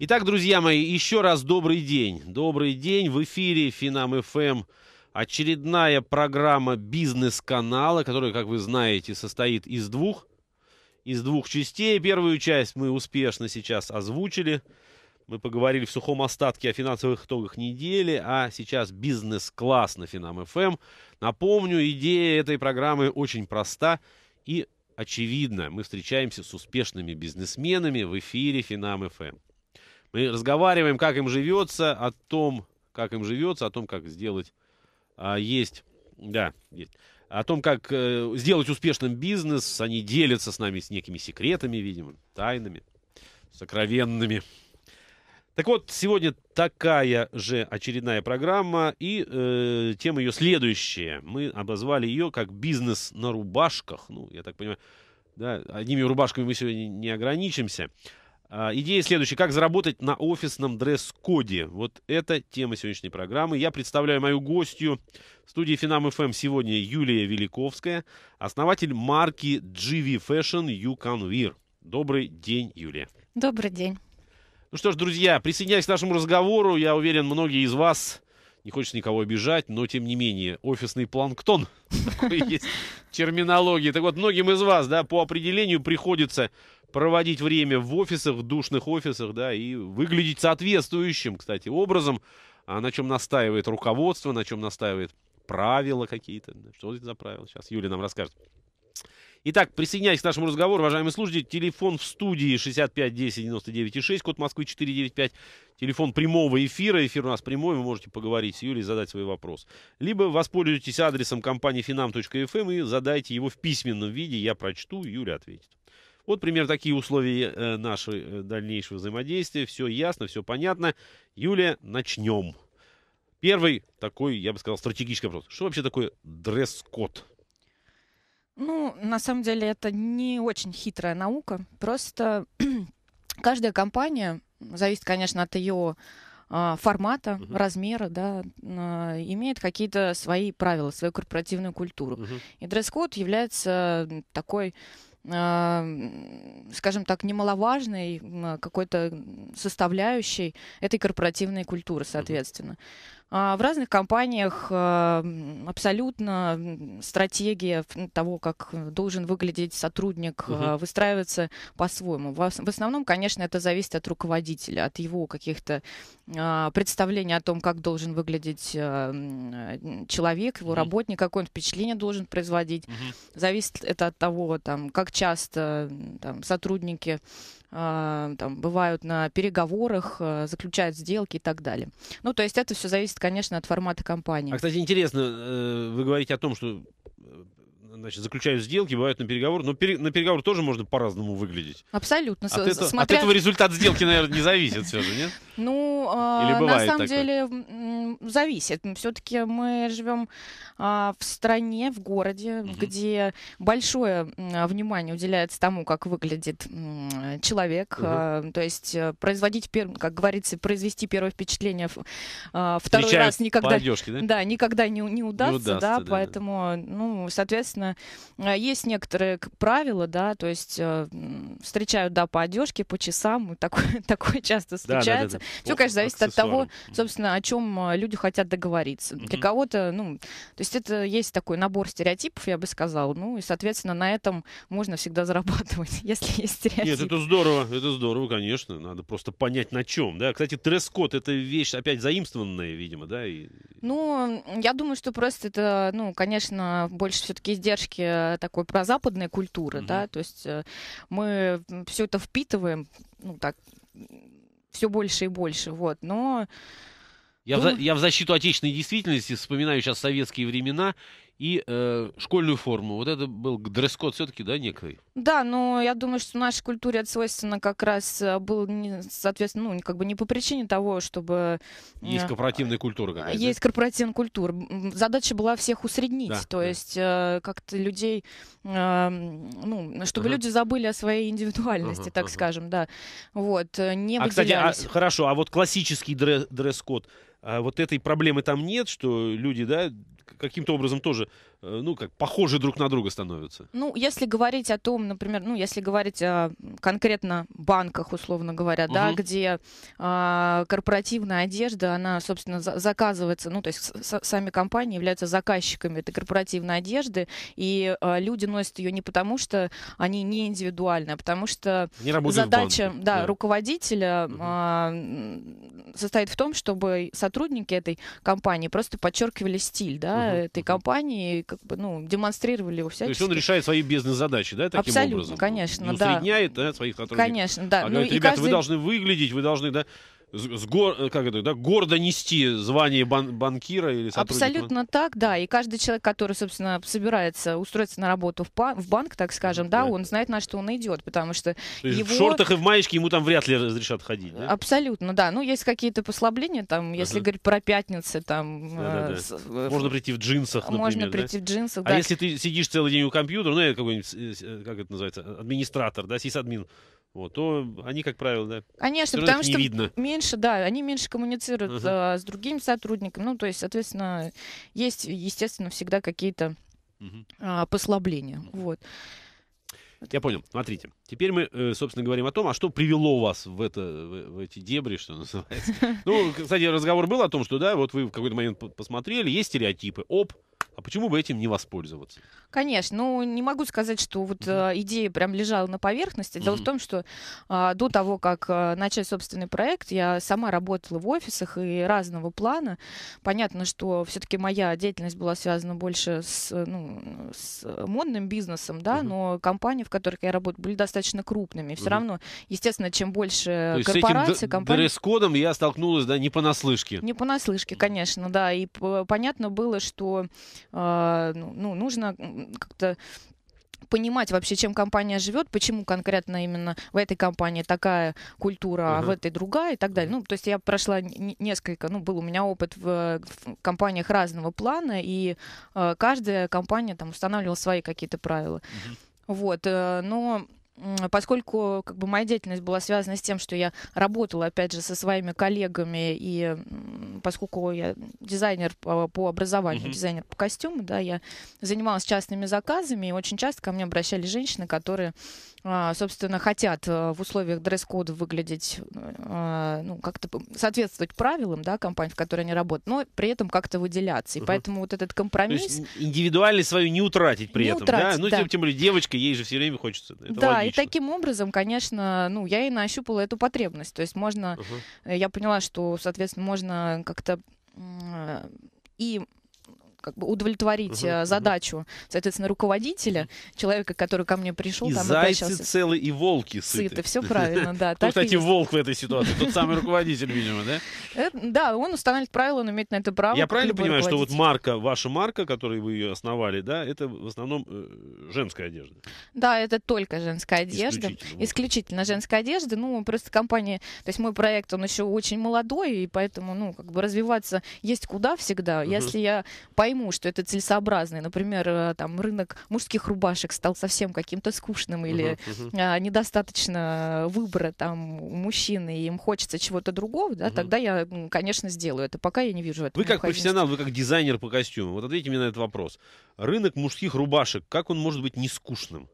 Итак, друзья мои, еще раз добрый день. Добрый день. В эфире Финам ФМ очередная программа бизнес-канала, которая, как вы знаете, состоит из двух из двух частей. Первую часть мы успешно сейчас озвучили. Мы поговорили в сухом остатке о финансовых итогах недели, а сейчас бизнес-класс на Финам ФМ. Напомню, идея этой программы очень проста и очевидна. Мы встречаемся с успешными бизнесменами в эфире Финам ФМ. Мы разговариваем, как им живется, о том, как им живется, о том, как сделать... А, есть, да, есть. О том, как э, сделать успешным бизнес, они делятся с нами с некими секретами, видимо, тайнами, сокровенными. Так вот, сегодня такая же очередная программа, и э, тема ее следующая. Мы обозвали ее как «Бизнес на рубашках». Ну, я так понимаю, да, одними рубашками мы сегодня не ограничимся. А, идея следующая. Как заработать на офисном дресс-коде? Вот это тема сегодняшней программы. Я представляю мою гостью в студии Финам ФМ эм сегодня Юлия Великовская, основатель марки GV Fashion You Conveer. Добрый день, Юлия. Добрый день. Ну что ж, друзья, присоединяясь к нашему разговору, я уверен, многие из вас не хочется никого обижать, но тем не менее, офисный планктон, такой есть терминологии. Так вот, многим из вас, да, по определению приходится проводить время в офисах, в душных офисах, да, и выглядеть соответствующим, кстати, образом, А на чем настаивает руководство, на чем настаивает правила какие-то. Что это за правила? Сейчас Юля нам расскажет. Итак, присоединяйтесь к нашему разговору, уважаемые слушатели. Телефон в студии 65 10 6, код Москвы 495. Телефон прямого эфира. Эфир у нас прямой, вы можете поговорить с Юлей, задать свой вопрос. Либо воспользуйтесь адресом компании finam.fm эм и задайте его в письменном виде. Я прочту, Юля ответит. Вот пример такие условия э, нашего э, дальнейшего взаимодействия. Все ясно, все понятно. Юлия, начнем. Первый такой, я бы сказал, стратегический вопрос. Что вообще такое дресс-код? Ну, на самом деле это не очень хитрая наука. Просто каждая компания, зависит, конечно, от ее а, формата, uh-huh. размера, да, а, имеет какие-то свои правила, свою корпоративную культуру. Uh-huh. И дресс-код является такой скажем так, немаловажной какой-то составляющей этой корпоративной культуры, соответственно. А, в разных компаниях а, абсолютно стратегия того, как должен выглядеть сотрудник, угу. выстраивается по-своему. В основном, конечно, это зависит от руководителя, от его каких-то представлений о том, как должен выглядеть человек, его угу. работник, какое он впечатление должен производить. Угу. Зависит это от того, там, как часто там, сотрудники а, там, бывают на переговорах, а, заключают сделки и так далее. Ну, то есть это все зависит, конечно, от формата компании. А, кстати, интересно, э, вы говорите о том, что значит, заключаю сделки, бывают на переговор, но пере, на переговор тоже можно по-разному выглядеть. Абсолютно. От, это, смотря... от этого результат сделки, наверное, не зависит все же, нет? Ну, а, Или на самом такое? деле зависит. Все-таки мы живем а, в стране, в городе, угу. где большое внимание уделяется тому, как выглядит человек. Угу. То есть э, производить, как говорится, произвести первое впечатление второй раз никогда, да? да, никогда не, не удастся, не удастся да, да, поэтому, ну, соответственно, Э, есть некоторые правила, да, то есть э, встречают, да, по одежке, по часам, такое, такое часто случается. Да, да, да, Все, конечно, зависит от того, собственно, о чем э, люди хотят договориться. Угу. Для кого-то, ну, то есть это есть такой набор стереотипов, я бы сказала, ну, и, соответственно, на этом можно всегда зарабатывать, если есть стереотипы. Нет, это здорово, это здорово, конечно, надо просто понять, на чем, да. Кстати, дресс-код — это вещь, опять, заимствованная, видимо, да? И... Ну, я думаю, что просто это, ну, конечно, больше все-таки издержки точки э, такой прозападной культуры, угу. да, то есть э, мы все это впитываем, ну так, все больше и больше, вот, но... Я, ну... в, я в защиту отечественной действительности вспоминаю сейчас советские времена и э, школьную форму. Вот это был дресс-код все-таки, да, некий? Да, но я думаю, что в нашей культуре это свойственно как раз э, был, не, соответственно, ну, как бы не по причине того, чтобы... Э, есть корпоративная культура э, какая-то. Есть да? корпоративная культура. Задача была всех усреднить, да, то да. есть э, как-то людей, э, ну, чтобы ага. люди забыли о своей индивидуальности, ага, так ага. скажем, да. Вот, не А, выделялись. кстати, а, хорошо, а вот классический дресс-код, а вот этой проблемы там нет, что люди, да, каким-то образом тоже Э, ну, как похожи друг на друга становятся? Ну, если говорить о том, например, ну, если говорить о конкретно банках, условно говоря, угу. да, где э, корпоративная одежда, она, собственно, за заказывается, ну, то есть сами компании являются заказчиками этой корпоративной одежды, и э, люди носят ее не потому, что они не индивидуальны, а потому что задача да, да. руководителя э, состоит в том, чтобы сотрудники этой компании просто подчеркивали стиль да, угу. этой компании, как бы, ну, демонстрировали его всячески. То есть он решает свои бизнес-задачи, да, таким Абсолютно, образом? конечно, да. Усредняет, да, своих сотрудников. Конечно, да. А ну, говорит, и ребята, каждый... вы должны выглядеть, вы должны, да, с гор, э, как это, да, гордо нести звание бан банкира или сотрудника? Абсолютно так, да. И каждый человек, который, собственно, собирается устроиться на работу в, па- в банк, так скажем, да, да, он знает, на что он идет, потому что его... В шортах и в маечке ему там вряд ли разрешат ходить, да? Абсолютно, да. Ну, есть какие-то послабления, там, если uh-huh. говорить про пятницы, там... Да, да, да. можно прийти в джинсах, например, Можно прийти да? в джинсах, а да. А если ты сидишь целый день у компьютера, ну, я какой-нибудь, э, э, как это называется, администратор, да, сисадмин, админ вот, то они, как правило, да. Конечно, потому что видно. меньше, да, они меньше коммуницируют uh-huh. с другими сотрудниками. Ну, то есть, соответственно, есть, естественно, всегда какие-то uh-huh. а, послабления. Uh-huh. Вот. Я понял. Смотрите. Теперь мы, э, собственно, говорим о том, а что привело вас в, это, в эти дебри, что называется. Ну, кстати, разговор был о том, что, да, вот вы в какой-то момент посмотрели, есть стереотипы. Оп, а почему бы этим не воспользоваться? Конечно, ну не могу сказать, что вот mm-hmm. идея прям лежала на поверхности. Дело mm в том, что а, до того, как а, начать собственный проект, я сама работала в офисах и разного плана. Понятно, что все-таки моя деятельность была связана больше с, э, ну, с модным бизнесом, да, mm-hmm. но компании, в которых я работала, были достаточно крупными. Все mm-hmm. равно, естественно, чем больше То корпораций, компаний... дресс-кодом я столкнулась, да, не понаслышке. Не понаслышке, конечно, да. И понятно было, что а, ну, ну, нужно как-то понимать вообще, чем компания живет, почему конкретно именно в этой компании такая культура, uh-huh. а в этой другая и так далее. Ну, то есть я прошла несколько, ну, был у меня опыт в, в компаниях разного плана, и э, каждая компания там устанавливала свои какие-то правила. Uh-huh. Вот, э, но поскольку как бы моя деятельность была связана с тем, что я работала, опять же, со своими коллегами, и поскольку я дизайнер по, образованию, mm-hmm. дизайнер по костюму, да, я занималась частными заказами, и очень часто ко мне обращались женщины, которые а, собственно, хотят э, в условиях дресс-кода выглядеть, а, ну, как-то соответствовать правилам, да, компании, в которой они работают, но при этом как-то выделяться. И угу. поэтому вот этот компромисс... индивидуальность свою не утратить при не этом, утратить, да? Ну, да. Тем, тем более девочка, ей же все время хочется. Это да, логично. и таким образом, конечно, ну, я и нащупала эту потребность. То есть можно... Угу. Я поняла, что, соответственно, можно как-то э, и как бы удовлетворить угу, задачу, угу. соответственно, руководителя, человека, который ко мне пришел. И там, зайцы сейчас... целы, и волки сыты. Сыты, все правильно, да. Кто, кстати, волк в этой ситуации? Тот самый руководитель, видимо, да? Э, да, он устанавливает правила, он имеет на это право. Я правильно понимаю, что вот марка, ваша марка, которой вы ее основали, да, это в основном э, женская одежда? Да, это только женская одежда. Исключительно женская одежда. Ну, просто компания, то есть мой проект, он еще очень молодой, и поэтому, ну, как бы развиваться есть куда всегда. Если я пойму пойму, что это целесообразно. Например, э, там рынок мужских рубашек стал совсем каким-то скучным или uh-huh, uh-huh. недостаточно выбора там у мужчины, и им хочется чего-то другого, да, uh-huh. тогда я, конечно, сделаю это. Пока я не вижу этого. Вы как профессионал, вы как дизайнер по костюмам, Вот ответьте мне на этот вопрос. Рынок мужских рубашек, как он может быть не скучным?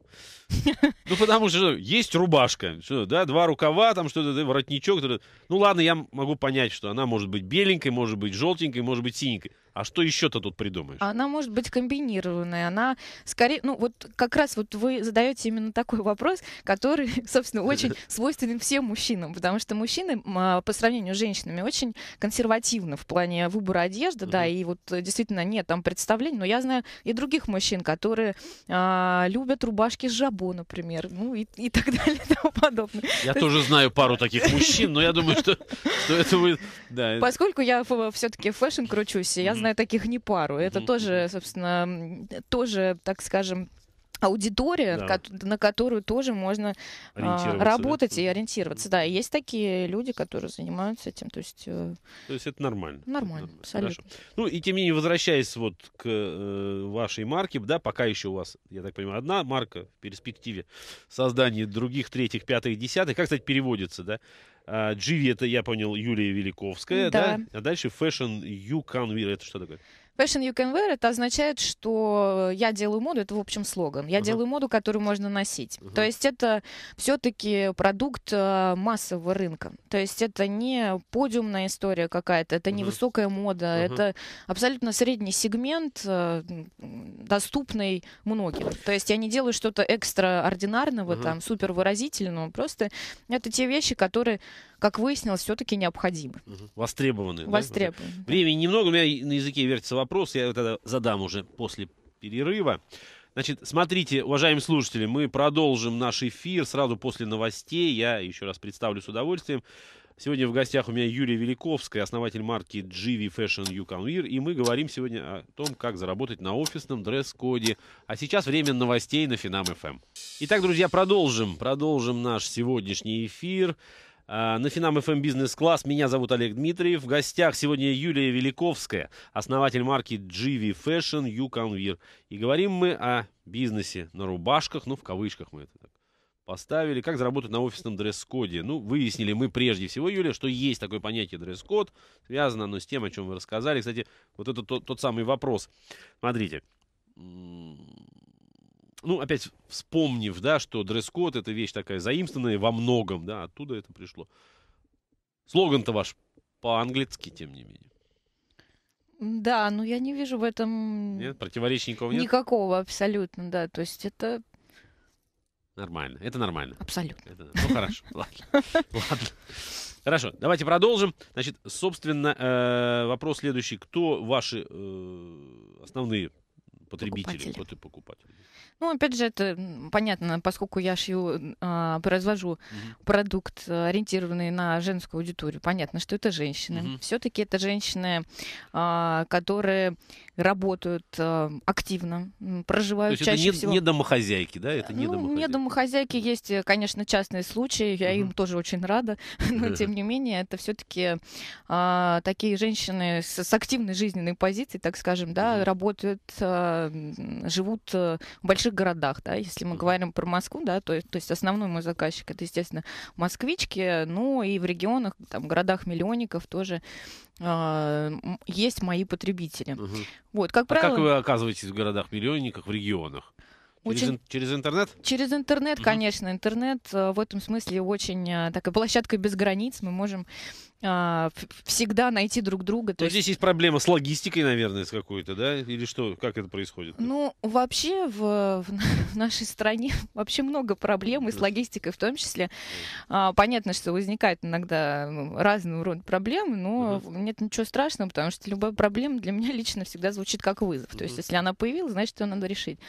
Ну, потому что есть рубашка, да, два рукава, там что-то, воротничок. ну, ладно, я могу понять, что она может быть беленькой, может быть желтенькой, может быть синенькой. А что еще-то тут придумаешь? Она может быть комбинированная. Она скорее, ну, вот как раз вот вы задаете именно такой вопрос, который, собственно, очень свойственен всем мужчинам, потому что мужчины а, по сравнению с женщинами очень консервативны в плане выбора одежды, да, и вот э, действительно нет там представлений, но я знаю и других мужчин, которые а, любят рубашки с жабо Бабу, например, ну и, и так далее и тому подобное. Я тоже знаю пару таких мужчин, но я думаю, что, что это вы... Да. Поскольку я все-таки фэшн кручусь, я знаю таких не пару. Это тоже, собственно, тоже, так скажем, аудитория, да. на которую тоже можно а, работать да. и ориентироваться. Да, есть такие люди, которые занимаются этим. То есть, э, то есть это нормально. Нормально, это нормально. абсолютно. Хорошо. Ну и тем не менее, возвращаясь вот к э, вашей марке, да, пока еще у вас, я так понимаю, одна марка в перспективе создания других, третьих, пятых, десятых. Как, кстати, переводится, да? Дживи, а, это, я понял, Юлия Великовская, да. да? А дальше Fashion You Can Wear, это что такое? Fashion you can wear это означает, что э, я делаю моду, это в общем слоган. Я uh-huh. делаю моду, которую можно носить. Uh-huh. То есть это все-таки продукт э, массового рынка. То есть это не подиумная история какая-то, это uh-huh. не высокая мода, uh-huh. это абсолютно средний сегмент, э, доступный многим. То есть я не делаю что-то экстраординарного, uh-huh. там супер выразительного, просто это те вещи, которые как выяснилось, все-таки необходимы. Угу. Востребованы. Востребованы. Да? Времени немного, у меня на языке вертится вопрос, я тогда задам уже после перерыва. Значит, смотрите, уважаемые слушатели, мы продолжим наш эфир сразу после новостей. Я еще раз представлю с удовольствием. Сегодня в гостях у меня Юлия Великовская, основатель марки GV Fashion You Can Wear, и мы говорим сегодня о том, как заработать на офисном дресс-коде. А сейчас время новостей на Финам FM. Эм. Итак, друзья, продолжим, продолжим наш сегодняшний эфир. А, на Финам FM эм Бизнес Класс. Меня зовут Олег Дмитриев. В гостях сегодня Юлия Великовская, основатель марки GV Fashion You Convir. И говорим мы о бизнесе на рубашках, ну, в кавычках мы это так поставили, как заработать на офисном дресс-коде. Ну, выяснили мы прежде всего, Юлия, что есть такое понятие дресс-код. Связано оно с тем, о чем вы рассказали. Кстати, вот это тот, тот самый вопрос. Смотрите, ну, опять вспомнив, да, что дресс-код — это вещь такая заимствованная во многом, да, оттуда это пришло. Слоган-то ваш по-английски, тем не менее. Да, но ну, я не вижу в этом... Нет, противоречий никакого нет? Никакого, абсолютно, да. То есть это... Нормально, это нормально. Абсолютно. Это... Ну, хорошо, ладно. Ладно. Хорошо, давайте продолжим. Значит, собственно, э, вопрос следующий. Кто ваши э, основные потребители? Кто ну, опять же, это понятно, поскольку я шью, а, произвожу mm продукт, э, ориентированный на женскую аудиторию, понятно, что это женщины. mm Все-таки это женщины, а, которые работают а, активно, проживают То есть чаще это не, всего. не домохозяйки, да? Это не ну, домохозяйки. не домохозяйки. Есть, э, конечно, частные случаи, я mm им тоже очень рада, но тем не менее, это все-таки а, такие женщины с, с активной жизненной позицией, так скажем, да, mm работают, а, живут в больших больших городах, да, если мы говорим про Москву, да, то, то есть основной мой заказчик это, естественно, москвички, ну и в регионах, там, городах-миллионников тоже э, есть мои потребители. Угу. Вот, как а как вы оказываетесь в городах-миллионниках, в регионах? Через, очень... через интернет? Через интернет, конечно. Интернет э, в этом смысле очень э, такая площадка без границ. Мы можем а, всегда найти друг друга. То, есть... здесь есть проблема с логистикой, наверное, с какой-то, да? Или что? Как это происходит? Ну, вообще в, в нашей стране вообще много проблем, и с логистикой в том числе. А, понятно, что возникает иногда разного рода проблемы, но угу. нет ничего страшного, потому что любая проблема для меня лично всегда звучит как вызов. То есть, если она появилась, значит, ее надо решить.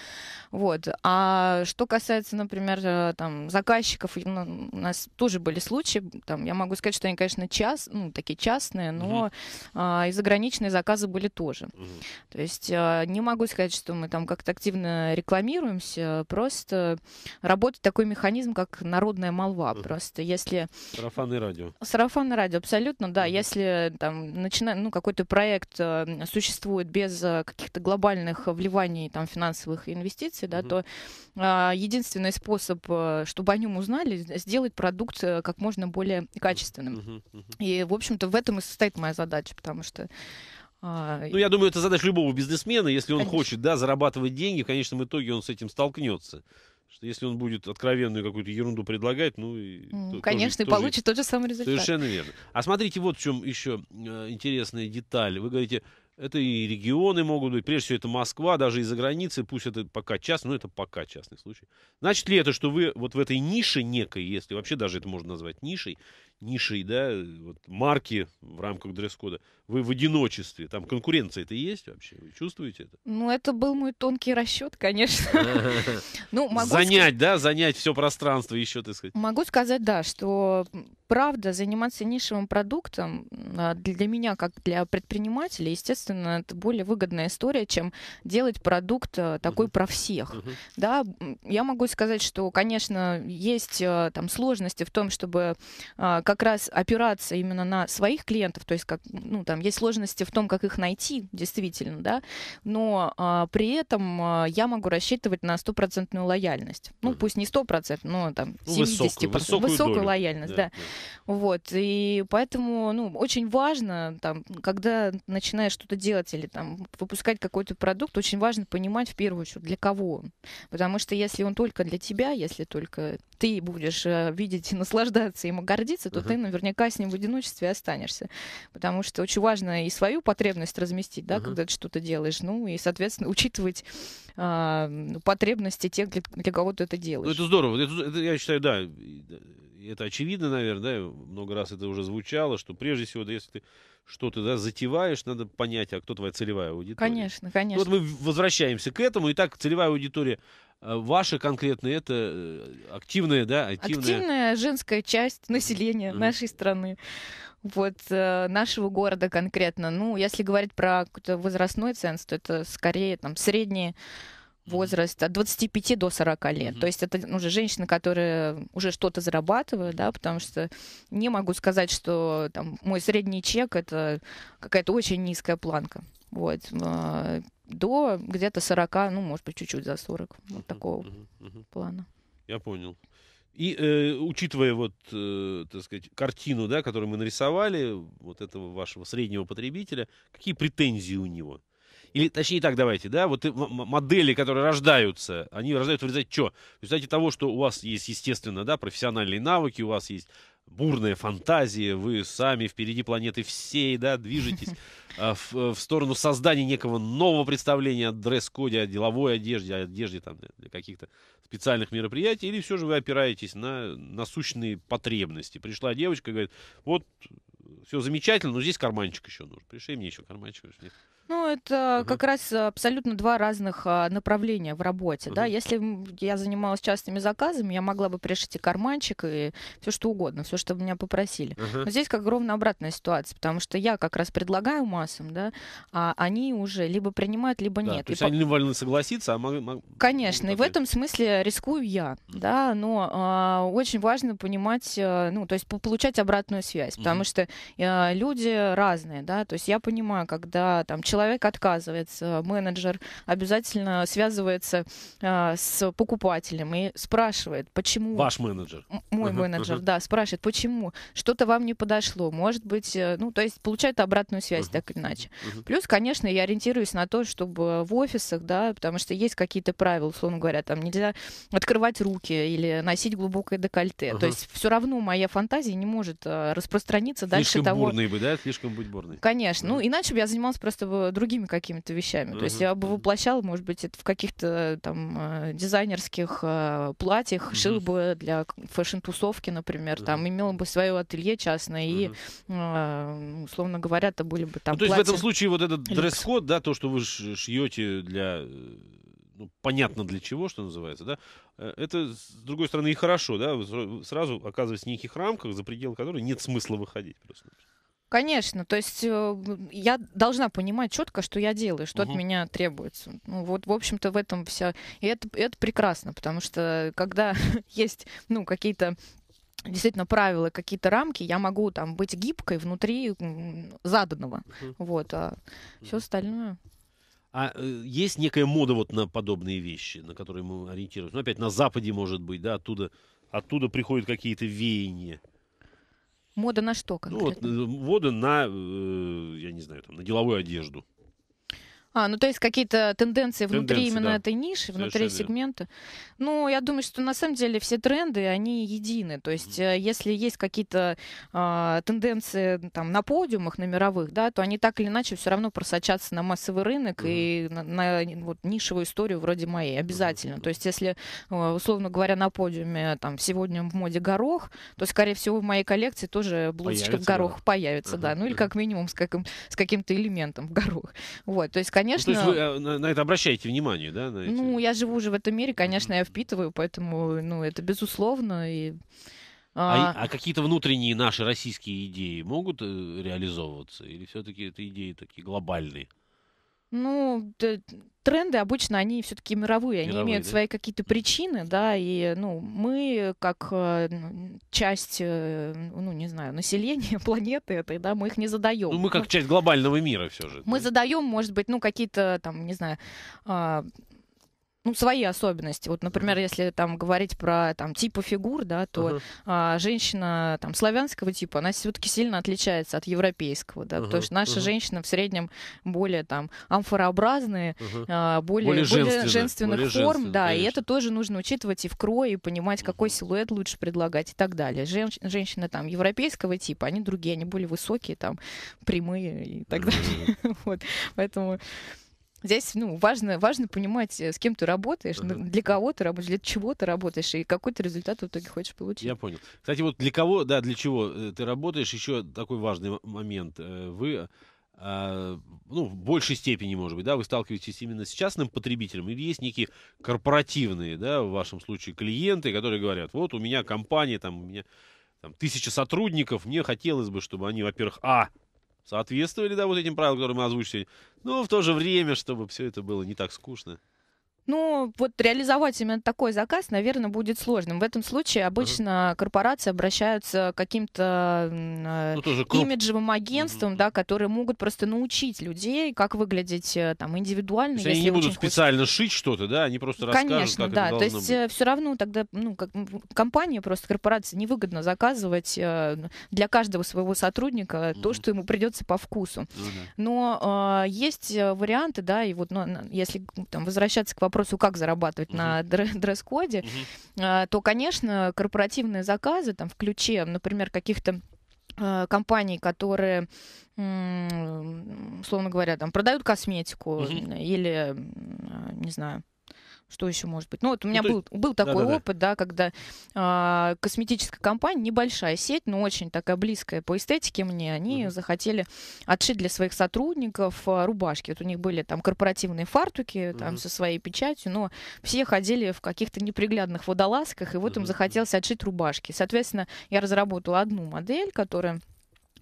Вот. А что касается, например, э, там, заказчиков, ну, у нас тоже были случаи, там, я могу сказать, что они, конечно, час час, ну, такие частные, но угу. а, и заграничные заказы были тоже. Угу. То есть а, не могу сказать, что мы там как-то активно рекламируемся, просто работает такой механизм, как народная молва. Угу. Просто если... Сарафан и радио. Сарафан и радио, абсолютно, да. Угу. Если там начинает, ну, какой-то проект э, существует без э, каких-то глобальных вливаний там финансовых инвестиций, да, угу. то э, единственный способ, чтобы о нем узнали, сделать продукт как можно более качественным. Угу. И и, в общем-то, в этом и состоит моя задача, потому что а, ну, я думаю, это задача любого бизнесмена, если он Конечно. хочет, да, зарабатывать деньги, в конечном итоге он с этим столкнется. Что если он будет откровенную какую-то ерунду предлагать, ну и... конечно, тоже, и получит тоже, тот же самый результат. Совершенно верно. А смотрите, вот в чем еще э, интересная деталь. Вы говорите, это и регионы могут быть, прежде всего это Москва, даже из-за границы, пусть это пока частный, но ну, это пока частный случай. Значит ли это, что вы вот в этой нише некой, если вообще даже это можно назвать нишей, нишей, да, э, вот, марки в рамках дресс-кода, вы в одиночестве, там конкуренция это есть вообще, вы чувствуете это? Ну, это был мой тонкий расчет, конечно. Ну, занять, да, занять все пространство еще, так сказать. Могу сказать, да, что правда, заниматься нишевым продуктом а, для меня, как для предпринимателя, естественно, это более выгодная история, чем делать продукт э, такой про всех. Да, я могу сказать, что, конечно, есть э, там сложности в том, чтобы как как раз опираться именно на своих клиентов, то есть как, ну, там есть сложности в том, как их найти, действительно, да, но а, при этом а, я могу рассчитывать на стопроцентную лояльность. Ну, пусть не 100%, но там 70%. Высокую, высокую, высокую долю. лояльность, да, да. да. Вот, и поэтому, ну, очень важно, там, когда начинаешь что-то делать или там выпускать какой-то продукт, очень важно понимать в первую очередь, для кого он. Потому что если он только для тебя, если только ты будешь э, видеть и наслаждаться им гордиться, то uh-huh. ты наверняка с ним в одиночестве останешься. Потому что очень важно и свою потребность разместить, да, uh-huh. когда ты что-то делаешь, ну и, соответственно, учитывать э, потребности тех, для, для кого ты это делаешь. Ну, это здорово. Это, это, я считаю, да, это очевидно, наверное, да, много раз это уже звучало, что прежде всего, да, если ты что ты да, затеваешь, надо понять, а кто твоя целевая аудитория. Конечно, конечно. Вот мы возвращаемся к этому. Итак, целевая аудитория э, ваша конкретно это э, активная, да? Активная, активная женская часть населения mm-hmm. нашей страны. Вот э, нашего города конкретно. Ну, если говорить про какой-то возрастной ценз, то это скорее там средние возраст от 25 до 40 лет. Mm-hmm. То есть это ну, уже женщины, которые уже что-то зарабатывают, да, потому что не могу сказать, что там, мой средний чек это какая-то очень низкая планка. Вот. А, до где-то 40, ну, может быть, чуть-чуть за 40. Mm-hmm. Вот такого mm-hmm. плана. Я понял. И э, учитывая вот, э, так сказать, картину, да, которую мы нарисовали, вот этого вашего среднего потребителя, какие претензии у него? Или, точнее, так давайте, да, вот э, модели, которые рождаются, они рождаются в результате чего? В результате того, что у вас есть, естественно, да, профессиональные навыки, у вас есть бурная фантазия, вы сами впереди планеты всей, да, движетесь а, э, в, в сторону создания некого нового представления о дресс-коде, о деловой одежде, о одежде там для каких-то специальных мероприятий, или все же вы опираетесь на насущные потребности. Пришла девочка говорит, вот, все замечательно, но здесь карманчик еще нужен. Пришли мне еще карманчик. нет. Ну, это угу. как раз абсолютно два разных а, направления в работе. Угу. Да? Если я занималась частными заказами, я могла бы пришить и карманчик, и все что угодно, все, что меня попросили. Угу. Но здесь как ровно обратная ситуация, потому что я как раз предлагаю массам, да, а они уже либо принимают, либо да, нет. То есть и они по... вольны согласиться, а Мог... Конечно, и в этом смысле рискую я, угу. да, но а, очень важно понимать, э, ну, то есть получать обратную связь, угу. потому что а, люди разные, да, то есть я понимаю, когда там человек отказывается, менеджер обязательно связывается э, с покупателем и спрашивает, почему... Ваш менеджер. Мой uh-huh. менеджер, uh-huh. да, спрашивает, почему что-то вам не подошло. Может быть, э, ну, то есть получает обратную связь uh-huh. так или иначе. Uh-huh. Плюс, конечно, я ориентируюсь на то, чтобы в офисах, да, потому что есть какие-то правила, условно говоря, там нельзя открывать руки или носить глубокое декольте. Uh-huh. То есть все равно моя фантазия не может а, распространиться слишком дальше того... Слишком бурный бы, да? Слишком быть бурный. Конечно. Uh-huh. Ну, иначе бы я занималась просто бы. Э, Э, другими какими-то вещами. Mm-hmm. То есть я бы воплощала, может быть, это в каких-то там э, дизайнерских э, платьях, mm-hmm. шила бы для фэшн-тусовки, например, mm-hmm. там имела бы свое ателье частное, mm-hmm. и, условно говоря, это были бы там ну, То есть в этом случае вот этот дресс-код, да, то, что вы шьете для ну, понятно для чего, что называется, да, это, с другой стороны, и хорошо, да, сразу оказываясь в неких рамках, за пределы которых нет смысла выходить просто. Конечно, то есть э, я должна понимать четко, что я делаю, что угу. от меня требуется. Ну, вот, в общем-то, в этом вся. И это, это прекрасно, потому что когда есть, ну, какие-то действительно правила, какие-то рамки, я могу там быть гибкой внутри заданного. Угу. Вот, а все остальное. А э, есть некая мода вот на подобные вещи, на которые мы ориентируемся. Ну, опять на Западе, может быть, да, оттуда, оттуда приходят какие-то веяния. Мода на что конкретно? Ну, вот, э, мода на, э, я не знаю, там, на деловую одежду. А, ну то есть какие-то тенденции, тенденции внутри именно да. этой ниши, внутри Совершенно сегмента. Ну, я думаю, что на самом деле все тренды, они едины. То есть mm-hmm. если есть какие-то э, тенденции там на подиумах, на мировых, да, то они так или иначе все равно просочатся на массовый рынок mm-hmm. и на, на вот, нишевую историю вроде моей обязательно. Mm-hmm. То есть если, э, условно говоря, на подиуме там сегодня в моде горох, то, скорее всего, в моей коллекции тоже блузочка в горох да. появится, mm-hmm. да. Ну или как минимум с, каким, с каким-то элементом в горох. Вот, то есть, конечно... Ну, то есть вы э, на, на это обращаете внимание, да? эти... Ну, я живу уже в этом мире, конечно, я впитываю, поэтому, ну, это безусловно, и... А, а, а какие-то внутренние наши российские идеи могут э, реализовываться? Или все-таки это идеи такие глобальные? Ну, да, тренды обычно, они все-таки мировые, мировые, они имеют да? свои какие-то причины, да, и, ну, мы, как э, часть, э, ну, не знаю, населения планеты этой, да, мы их не задаем. Ну, мы как ну часть глобального мира все же. Мы да? задаем, может быть, ну, какие-то, там, не знаю, э, ну, свои особенности. Вот, например, если там говорить про там, типы фигур, да, то uh-huh. а, женщина там, славянского типа, она все-таки сильно отличается от европейского, да, uh-huh. потому что наши uh-huh. женщины в среднем более там амфорообразные, uh-huh. а, более, более, более женственных более форм, да, конечно. и это тоже нужно учитывать и в крое, и понимать, какой силуэт лучше предлагать и так далее. Жен- женщины там европейского типа, они другие, они более высокие, там, прямые и так uh-huh. далее. вот, поэтому... Здесь ну, важно, важно понимать, э, с кем ты работаешь, uh-huh. для кого ты работаешь, для чего ты работаешь и какой ты результат в итоге хочешь получить. Я понял. Кстати, вот для кого, да, для чего э, ты работаешь, еще такой важный момент. Э, вы а, ну, в большей степени, может быть, да, вы сталкиваетесь именно с частным потребителем, или есть некие корпоративные, да, в вашем случае, клиенты, которые говорят, вот у меня компания, там, у меня там, тысяча сотрудников, мне хотелось бы, чтобы они, во-первых, а, соответствовали, да, вот этим правилам, которые мы озвучили, но в то же время, чтобы все это было не так скучно. Ну, вот реализовать именно такой заказ, наверное, будет сложным. В этом случае обычно uh-huh. корпорации обращаются к каким-то э, ну, имиджевым агентствам, uh-huh. да, которые могут просто научить людей, как выглядеть э, там индивидуально. То есть если они не будут специально хочется. шить что-то, да, они просто Конечно, расскажут, как да. это То есть быть. Э, все равно тогда, ну, как компания, просто корпорации невыгодно заказывать э, для каждого своего сотрудника uh-huh. то, что ему придется по вкусу. Uh-huh. Но э, есть э, варианты, да, и вот, ну, если там возвращаться к вопросу вопросу, как зарабатывать uh-huh. на дресс-коде, uh-huh. то, конечно, корпоративные заказы, там, в ключе, например, каких-то а, компаний, которые, условно говоря, там продают косметику mm-hmm. или, а, не знаю, что еще может быть? Ну, вот у ну, меня ну, был, есть... был такой да, да, опыт, да, да когда э, косметическая компания, небольшая сеть, но очень такая близкая по эстетике мне, они угу. захотели отшить для своих сотрудников э, рубашки. Вот у них были там корпоративные фартуки там со своей печатью, но все ходили в каких-то неприглядных водолазках, и вот угу. им захотелось отшить рубашки. Соответственно, я разработала одну модель, которая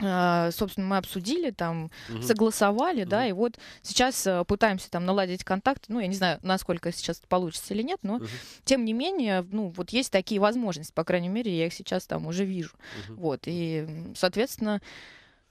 а, собственно, мы обсудили, там, угу. согласовали, угу. да, и вот сейчас э, пытаемся там наладить контакт, ну, я не знаю, насколько сейчас это получится или нет, но, угу. тем не менее, ну, вот есть такие возможности, по крайней мере, я их сейчас там уже вижу, угу. вот, и, соответственно,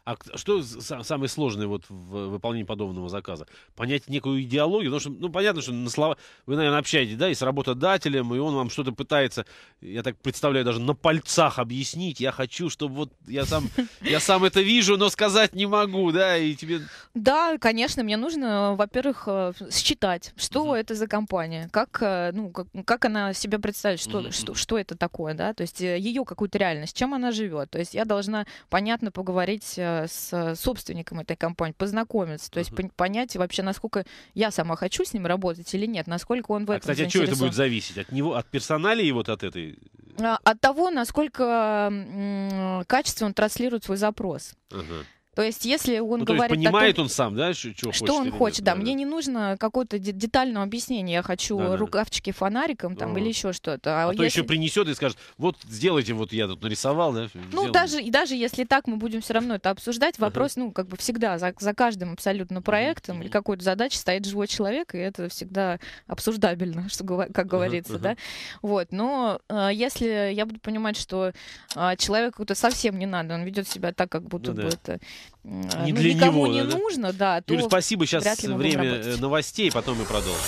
а что самое сложное вот в выполнении подобного заказа? Понять некую идеологию? Потому что, ну, понятно, что на слова... Вы, наверное, общаетесь, да, и с работодателем, и он вам что-то пытается, я так представляю, даже на пальцах объяснить. Я хочу, чтобы вот я сам, я сам это вижу, но сказать не могу, да, и тебе... Да, конечно, мне нужно, во-первых, э, считать, что это за компания, как, э, ну, как, как она себя представит, что, что, что это такое, да, то есть э, ее какую-то реальность, чем она живет. То есть я должна, понятно, поговорить Э, с э, собственником этой компании, познакомиться, то есть uh-huh. понять вообще, насколько я сама хочу с ним работать или нет, насколько он в а, этом а, кстати, от чего это будет зависеть? От него, от персонали и вот от этой? А, от того, насколько качественно он транслирует свой запрос. Uh-huh. То есть, если он ну, говорит, то есть понимает том, он сам, да, что, что хочет, он хочет, да, да, мне не нужно какое-то детальное объяснение, я хочу да, да. рукавчики фонариком там а или еще что-то. А, а если... то еще принесет и скажет, вот сделайте, вот я тут нарисовал, да. Ну сделал. даже и даже если так, мы будем все равно это обсуждать. Вопрос, а ну как бы всегда за, за каждым абсолютно проектом а или какой-то задачей стоит живой человек, и это всегда обсуждабельно, что как говорится, а да. Вот, но э, если я буду понимать, что э, а, человеку это совсем не надо, он ведет себя так, как будто ну, бы да. это Э, не ну, для никому него, не да? нужно, да. Юль, спасибо, сейчас время э, новостей, потом мы продолжим.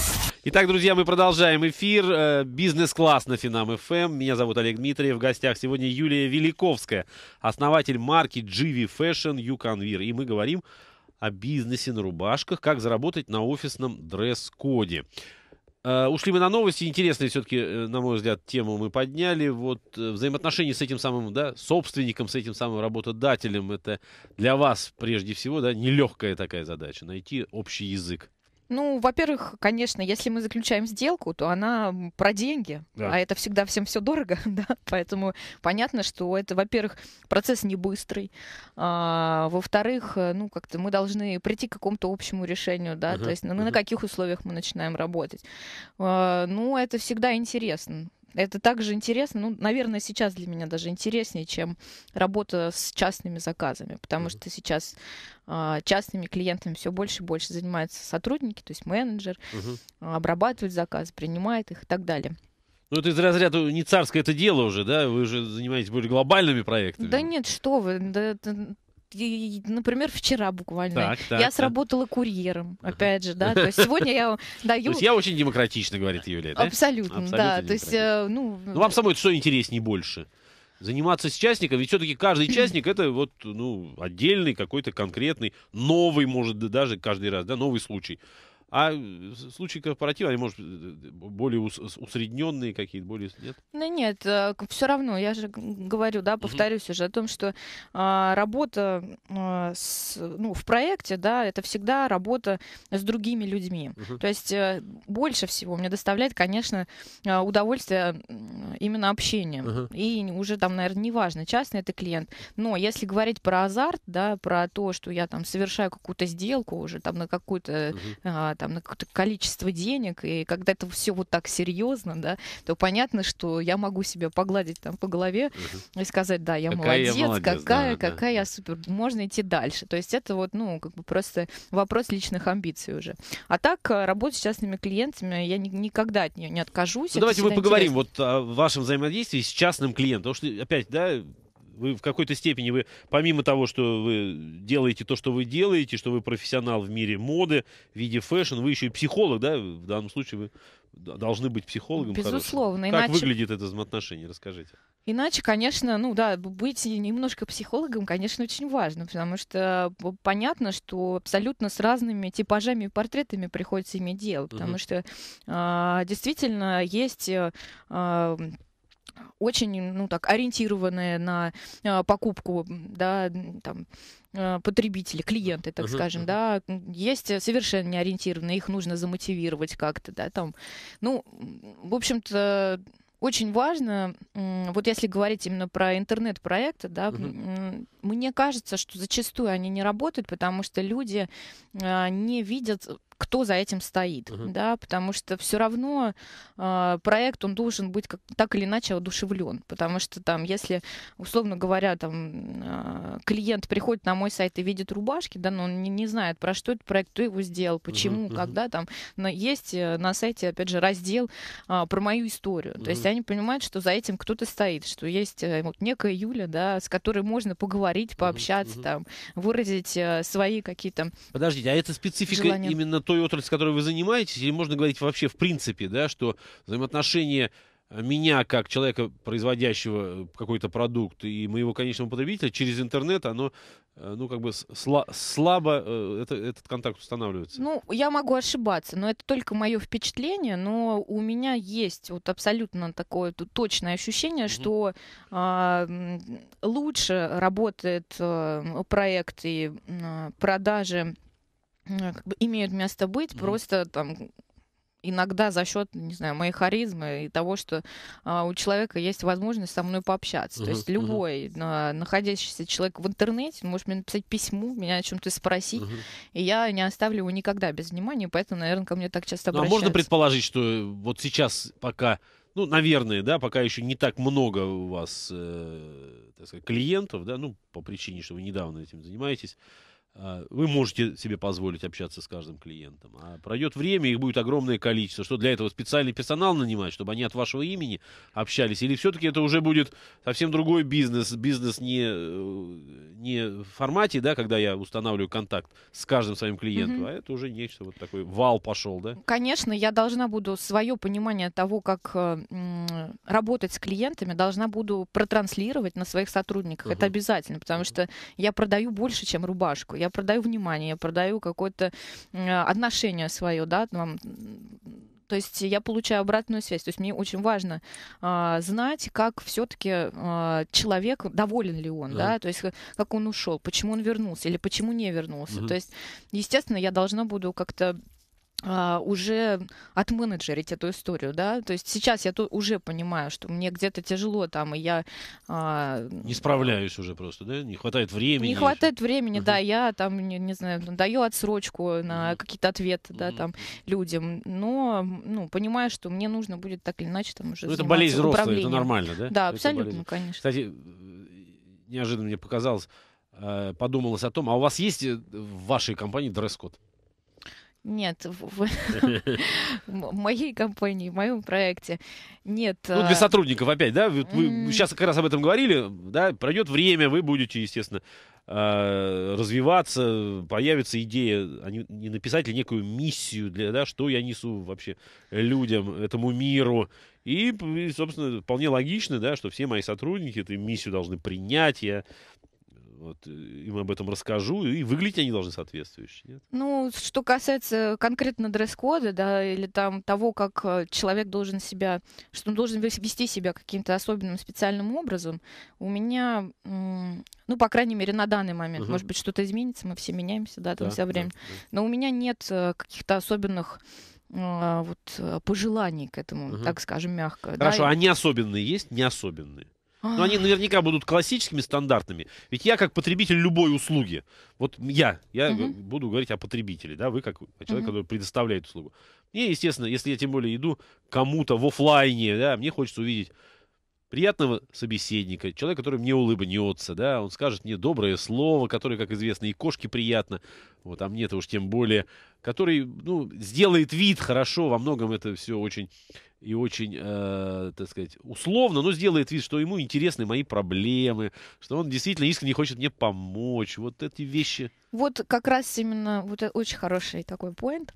Итак, друзья, мы продолжаем эфир. Э, Бизнес-класс на Финам ФМ. Эм. Меня зовут Олег Дмитриев. В гостях сегодня Юлия Великовская, основатель марки GV Fashion YouConvir. И мы говорим о бизнесе на рубашках, как заработать на офисном дресс-коде. Э, ушли мы на новости. Интересные все-таки, э, на мой взгляд, тему мы подняли. Вот э, взаимоотношения с этим самым, да, собственником, с этим самым работодателем. Это для вас, прежде всего, да, нелегкая такая задача. Найти общий язык. Ну, во-первых, конечно, если мы заключаем сделку, то она про деньги, да. а это всегда всем все дорого, да, поэтому понятно, что это, во-первых, процесс не быстрый, а, во-вторых, э, ну, как-то мы должны прийти к какому-то общему решению, да, угу. то есть ну, угу. на каких условиях мы начинаем работать. А, ну, это всегда интересно. Это также интересно, ну, наверное, сейчас для меня даже интереснее, чем работа с частными заказами, потому mm-hmm. что сейчас э, частными клиентами все больше и больше занимаются сотрудники, то есть менеджер, mm-hmm. обрабатывает заказы, принимает их и так далее. Ну, это из разряда не царское это дело уже, да? Вы же занимаетесь более глобальными проектами. Да нет, что вы, да, например, вчера буквально так, так, я сработала курьером, опять же, да, то есть сегодня я даю... То есть я очень демократично, говорит Юлия, да? Абсолютно, да, то есть, э, ну... Ну, вам самой что интереснее больше? заниматься с частником, ведь все-таки каждый частник это вот, ну, отдельный какой-то конкретный, новый, может, даже каждый раз, да, новый случай. А э, случаи корпоратива, они, может, э, э, более усредненные какие-то, более нет? Ну нет, все равно, я же говорю, да, повторюсь угу. уже о том, что а, работа а, с, ну, в проекте, да, это всегда работа с другими людьми. Угу. То есть больше всего мне доставляет, конечно, удовольствие именно общение. Угу. И уже там, наверное, не важно, частный это клиент. Но если говорить про азарт, да, про то, что я там совершаю какую-то сделку уже там на какую-то угу там, на какое-то количество денег, и когда это все вот так серьезно, да, то понятно, что я могу себя погладить там по голове и сказать, да, я какая молодец, я молодец, какая, да, какая да. я супер, можно идти дальше. То есть это вот, ну, как бы просто вопрос личных амбиций уже. А так, э, работать с частными клиентами, я ни, никогда от нее не откажусь. Ну, давайте мы поговорим интересно. вот о вашем взаимодействии с частным клиентом, потому что, опять, да, вы в какой-то степени, вы помимо того, что вы делаете то, что вы делаете, что вы профессионал в мире моды, в виде фэшн, вы еще и психолог, да, в данном случае вы должны быть психологом. Безусловно. иначе Как выглядит это взаимоотношение, расскажите. Иначе, конечно, ну да, быть немножко психологом, конечно, очень важно, потому что понятно, что абсолютно с разными типажами и портретами приходится иметь дело, потому угу. что э, действительно есть... Э, очень, ну так, ориентированные на э, покупку, да, там, э, а, потребители, клиенты, так uh-huh, скажем, uh-huh. да, есть э, совершенно не ориентированные, их нужно замотивировать как-то, да, там, ну, в общем-то, очень важно, вот если говорить именно про интернет-проекты, да, uh-huh мне кажется, что зачастую они не работают, потому что люди а, не видят кто за этим стоит, uh-huh. да, потому что все равно э, проект он должен быть как, так или иначе одушевлен, потому что там, если условно говоря, там э, клиент приходит на мой сайт и видит рубашки, да, но он не, не знает про что этот проект, кто его сделал, почему, uh-huh. когда там, но есть э, на сайте опять же раздел э, про мою историю, uh-huh. то есть они понимают, что за этим кто-то стоит, что есть э, вот некая Юля, да, с которой можно поговорить поговорить, пообщаться, угу, там, выразить э, свои какие-то Подождите, а это специфика желания. именно той отрасли, которой вы занимаетесь? Или можно говорить вообще в принципе, да, что взаимоотношения меня как человека, производящего э, какой-то продукт, и моего конечного потребителя через интернет, оно, э, ну, как бы сла- слабо э, это, этот контакт устанавливается. Ну, я могу ошибаться, но это только мое впечатление, но у меня есть вот абсолютно такое тут точное ощущение, mm что э, лучше работает э, проект и э, продажи как бы имеют место быть, mm просто там иногда за счет, не знаю, моей харизмы и того, что а, у человека есть возможность со мной пообщаться. Uh-huh, То есть любой uh-huh. на, находящийся человек в интернете может мне написать письмо, меня о чем-то спросить, uh-huh. и я не оставлю его никогда без внимания, поэтому, наверное, ко мне так часто обращаются. Ну, а можно предположить, что э, вот сейчас пока ну, наверное, да, пока еще не так много у вас, э, так сказать, клиентов, да, ну, по причине, что вы недавно этим занимаетесь, а, вы можете себе позволить общаться с каждым клиентом. А пройдет время, их будет огромное количество. Что для этого специальный персонал нанимать, чтобы они от вашего имени общались? Или все-таки это уже будет совсем другой бизнес? Бизнес не, э, не в формате, да, когда я устанавливаю контакт с каждым своим клиентом, mm а это уже нечто вот такой вал пошел, да? Конечно, я должна буду свое понимание того, как э, работать с клиентами, должна буду протранслировать на своих сотрудниках. uh Это обязательно, потому uh что я продаю больше, чем рубашку я продаю внимание, я продаю какое-то э, отношение свое, да, вам. то есть я получаю обратную связь. То есть мне очень важно э, знать, как все-таки э, а, человек доволен ли он, да. да, то есть как он ушел, почему он вернулся или почему не вернулся. Угу. То есть, естественно, я должна буду как-то а, уже отменеджерить эту историю, да, то есть сейчас я тут уже понимаю, что мне где-то тяжело там, и я... А... Не справляюсь уже просто, да, не хватает времени. Не хватает еще. времени, угу. да, я там, не, не знаю, ну, даю отсрочку на угу. какие-то ответы, да, угу. там, людям, но, ну, понимаю, что мне нужно будет так или иначе там уже ну, это болезнь взрослая, это нормально, да? Да, абсолютно, конечно. Кстати, э, неожиданно мне показалось, э, подумалось о том, а у вас есть э, в вашей компании дресс-код? Нет, в, моей компании, в моем проекте нет. Ну, для а, сотрудников опять, да? Вы сейчас как раз об этом говорили, да? Пройдет время, вы будете, естественно, а, развиваться, появится идея, а не написать ли некую миссию для, да, что я несу вообще людям, этому миру. И, собственно, вполне логично, да, что все мои сотрудники эту миссию должны принять. Я вот, э, им об этом расскажу, и выглядеть они должны соответствующе. Нет? Ну, что касается конкретно дресс-кода, да, или там того, как э, человек должен себя, что он должен вести себя каким-то особенным специальным образом, у меня, ну, по крайней мере, на данный момент, угу. может быть, что-то изменится, мы все меняемся, да, там да, все время, да, да. но у меня нет э, каких-то особенных а, вот пожеланий к этому, угу. так скажем, мягко. Хорошо, да? а не особенные есть? Не особенные? Но они наверняка будут классическими, стандартными. Ведь я как потребитель любой услуги, вот я, я угу. буду говорить о потребителе, да, вы как человек, угу. который предоставляет услугу. Мне, естественно, если я тем более иду кому-то в офлайне, да, мне хочется увидеть приятного собеседника, человек, который мне улыбнется, да, он скажет мне доброе слово, которое, как известно, и кошке приятно, вот, а мне-то уж тем более, который, ну, сделает вид хорошо, во многом это все очень и очень, э, так сказать, условно, но сделает вид, что ему интересны мои проблемы, что он действительно искренне хочет мне помочь. Вот эти вещи вот как раз именно, вот очень хороший такой поинт.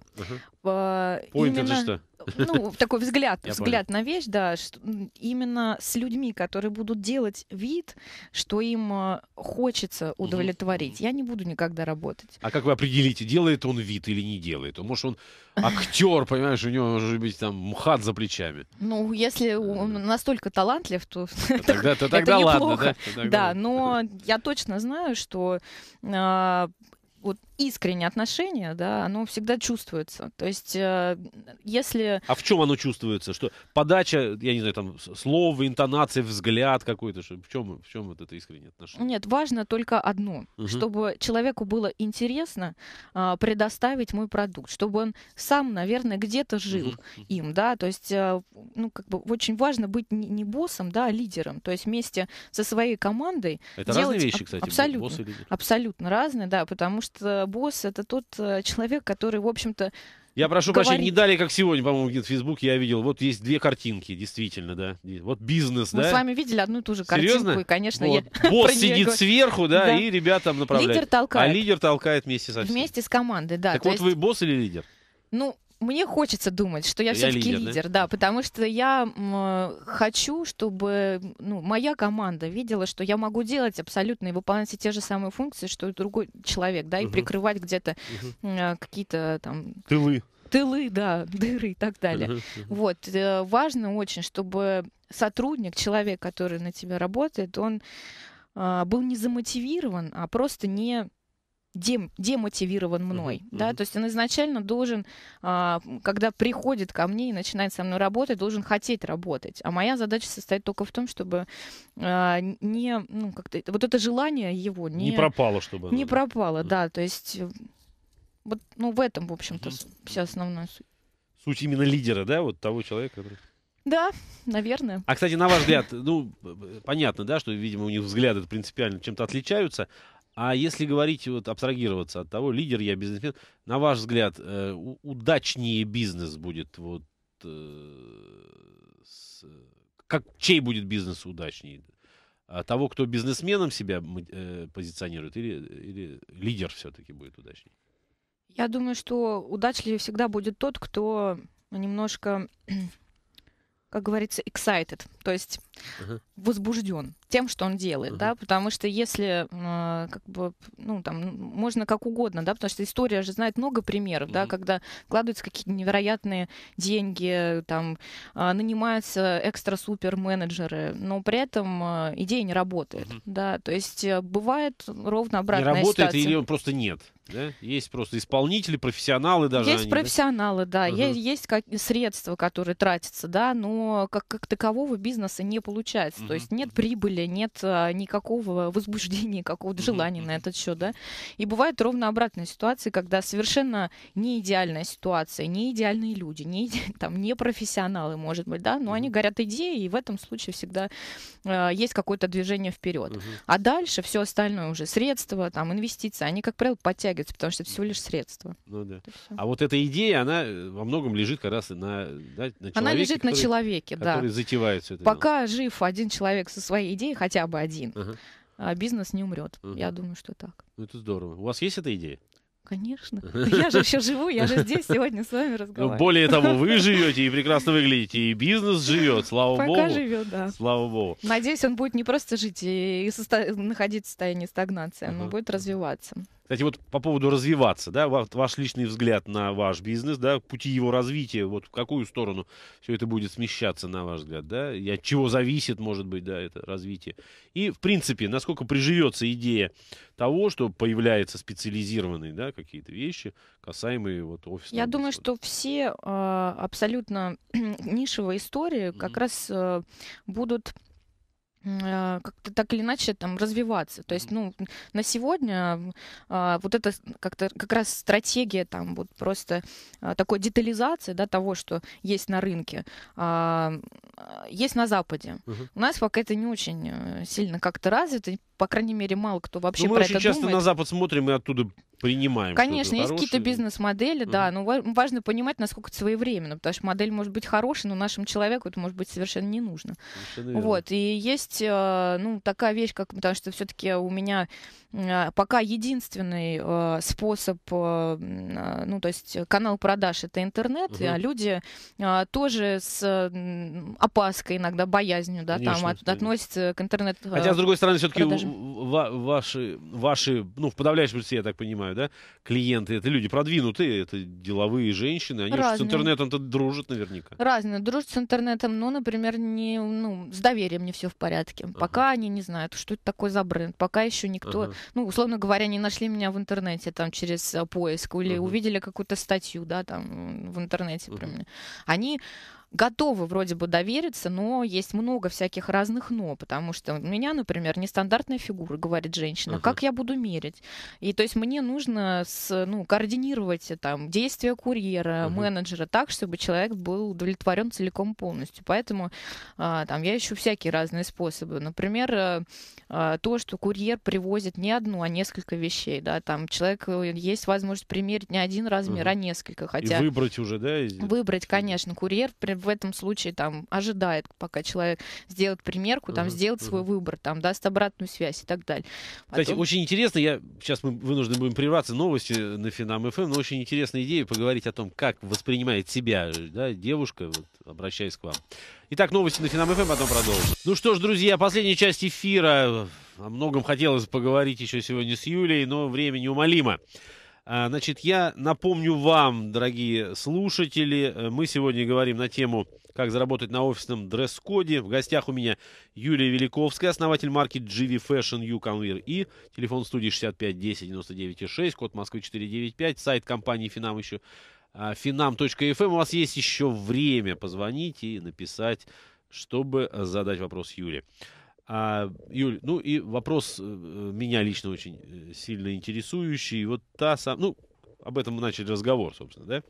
А, поинт именно... это что? ну, такой взгляд, взгляд на вещь, да, что, именно с людьми, которые будут делать вид, что им а, хочется удовлетворить. Я не буду никогда работать. А как вы определите, делает он вид или не делает? Может, он актер, понимаешь, у него может быть там мхат за плечами. Ну, если он э. настолько талантлив, то а тогда, то тогда это Ладно, да? да, но я точно знаю, что вот искреннее отношение, да, оно всегда чувствуется. То есть, э, если... А в чем оно чувствуется? Что подача, я не знаю, там, слова, интонации, взгляд какой-то, что, в, чем, в чем вот это искреннее отношение? Нет, важно только одно, угу. чтобы человеку было интересно а, предоставить мой продукт, чтобы он сам, наверное, где-то жил угу. им, да, то есть, а, ну, как бы очень важно быть не, не боссом, да, а лидером, то есть вместе со своей командой... Это делать... разные вещи, кстати, абсолютно, босс и лидер. Абсолютно разные, да, потому что Э, босс, это тот э, человек, который, в общем-то, я прошу говорить. прощения, не далее, как сегодня, по-моему, где-то в Фейсбуке я видел. Вот есть две картинки, действительно, да. Вот бизнес, Мы да. Мы с вами видели одну и ту же картинку, и, конечно, вот. я Босс сидит говорю. сверху, да, да, и ребят там направляет. Лидер толкает. А лидер толкает вместе со всеми. Вместе с командой, да. Так вот есть... вы босс или лидер? Ну, мне хочется думать, что я, я все-таки лидер, лидер да? да, потому что я м, хочу, чтобы ну, моя команда видела, что я могу делать абсолютно и выполнять все те же самые функции, что и другой человек, да, и угу. прикрывать где-то угу. э, какие-то там тылы. Тылы, да, дыры и так далее. Угу. Вот э, важно очень, чтобы сотрудник, человек, который на тебя работает, он э, был не замотивирован, а просто не дем, демотивирован мной. Mm-hmm. Да? То есть он изначально должен, а, когда приходит ко мне и начинает со мной работать, должен хотеть работать. А моя задача состоит только в том, чтобы а, не, ну, как-то, вот это желание его не... Не пропало, чтобы... Не оно, пропало, да. да. То есть э, вот, ну, в этом, в общем-то, mm-hmm. вся основная суть. Суть именно лидера, да, вот того человека, который... Да, наверное. А, кстати, на ваш взгляд, ну, понятно, да, что, видимо, у них взгляды принципиально чем-то отличаются. А если говорить, вот абстрагироваться от того, лидер я, бизнесмен, на ваш взгляд, э, удачнее бизнес будет вот э, с, как чей будет бизнес удачнее? А того, кто бизнесменом себя э, позиционирует, или, или лидер все-таки будет удачнее? Я думаю, что удачливее всегда будет тот, кто немножко как говорится, excited, то есть uh-huh. возбужден тем, что он делает, uh-huh. да, потому что если, э, как бы, ну, там, можно как угодно, да, потому что история же знает много примеров, uh-huh. да, когда вкладываются какие-то невероятные деньги, там, э, нанимаются экстра-супер менеджеры, но при этом э, идея не работает, uh-huh. да, то есть э, бывает ровно обратная ситуация. Не работает ситуация. или просто нет. Да? Есть просто исполнители, профессионалы даже. Есть они, профессионалы, да. да. Угу. Есть как, средства, которые тратятся, да, но как, как такового бизнеса не получается. Угу. То есть нет прибыли, нет а, никакого возбуждения, какого-то угу. желания угу. на этот счет, да. И бывает ровно обратная ситуация, когда совершенно не идеальная ситуация, не идеальные люди, не, там, не профессионалы, может быть, да, но угу. они горят идеей, и в этом случае всегда а, есть какое-то движение вперед. Угу. А дальше все остальное уже средства, там, инвестиции, они, как правило, подтягиваются затягивается, потому что это всего лишь средство. Ну да. А вот эта идея, она э, во многом лежит как раз на, да, на человеке. Она лежит который, на человеке, да. Который затевает все это. Пока дело. жив один человек со своей идеей, хотя бы один, ага. А бизнес не умрет. Ага. Я думаю, что так. Ну это здорово. У вас есть эта идея? Конечно. Я же еще живу, я же здесь сегодня с вами ну, разговариваю. Ну, более того, вы живете и прекрасно выглядите, и бизнес живет, слава Пока богу. Пока живет, да. Слава богу. Надеюсь, он будет не просто жить и, состо... находиться в состоянии стагнации, uh-huh. он будет развиваться. Кстати, вот по поводу развиваться, да, ваш личный взгляд на ваш бизнес, да, пути его развития, вот в какую сторону все это будет смещаться, на ваш взгляд, да, и от чего зависит, может быть, да, это развитие. И, в принципе, насколько приживется идея того, что появляются специализированные, да, какие-то вещи, касаемые вот офиса. Я думаю, что все а, абсолютно нишевые истории mm-hmm. как раз э, будут Э, как-то так или иначе там развиваться. То есть, ну, на сегодня а, вот это как-то как раз стратегия там вот просто а, такой детализации, да, того, что есть на рынке, а, а есть на Западе. Угу. У нас пока это не очень э, сильно как-то развито, по крайней мере, мало кто вообще ну, мы про очень это часто на Запад смотрим и оттуда принимаем. Конечно, есть какие-то бизнес-модели, mm-hmm. да, но важно понимать, насколько это своевременно, потому что модель может быть хорошей, но нашему человеку это может быть совершенно не нужно. Совершенно вот, и есть, э, ну, такая вещь, как, потому что все-таки у меня э, пока единственный э, способ, ну, то есть канал продаж это интернет, mm-hmm. а люди тоже с опаской иногда, боязнью, да, Конечно, там от, относятся к интернету. Хотя, с другой стороны, все-таки ва- ваши, ваши, ну, в подавляющем я так понимаю, да, клиенты, это люди продвинутые, это деловые женщины, они с интернетом-то дружат наверняка. Разные, дружат с интернетом, но, ну, например, не, ну, с доверием не все в порядке. Ага. Пока они не знают, что это такое за бренд, пока еще никто, ага. ну, условно говоря, не нашли меня в интернете там через э, поиск или ага. увидели какую-то статью, да, там в интернете ага. про Они готовы вроде бы довериться, но есть много всяких разных «но», потому что у меня, например, нестандартная фигура, говорит женщина, uh-huh. как я буду мерить? И то есть мне нужно с, ну, координировать там действия курьера, uh-huh. менеджера так, чтобы человек был удовлетворен целиком полностью. Поэтому а, там я ищу всякие разные способы. Например, э, а, то, что курьер привозит не одну, а несколько вещей, да, там человек э, есть возможность примерить не один размер, uh-huh. а несколько, хотя... И выбрать уже, да? Из... Выбрать, конечно, курьер при в этом случае там ожидает, пока человек сделает примерку, там uh-huh, сделает uh-huh. свой выбор, там даст обратную связь и так далее. Потом... Кстати, очень интересно, я сейчас мы вынуждены будем прерваться новости на Финам ФМ, эм, но очень интересная идея поговорить о том, как воспринимает себя да, девушка, вот, обращаясь к вам. Итак, новости на Финам ФМ, эм, потом продолжим. Ну что ж, друзья, последняя часть эфира. О многом хотелось поговорить еще сегодня с Юлей, но время неумолимо. А, значит, я напомню вам, дорогие слушатели, э, мы сегодня говорим на тему «Как заработать на офисном дресс-коде». В гостях у меня Юлия Великовская, основатель марки GV Fashion U Conveer и телефон студии 65 10 99 код Москвы 495, сайт компании «Финам» еще finam.fm. А, эм». У вас есть еще время позвонить и написать, чтобы задать вопрос Юлии. А, Юль, ну и вопрос э, э, меня лично очень э, сильно интересующий. Вот та сам, ну, об этом мы начали разговор, собственно, да?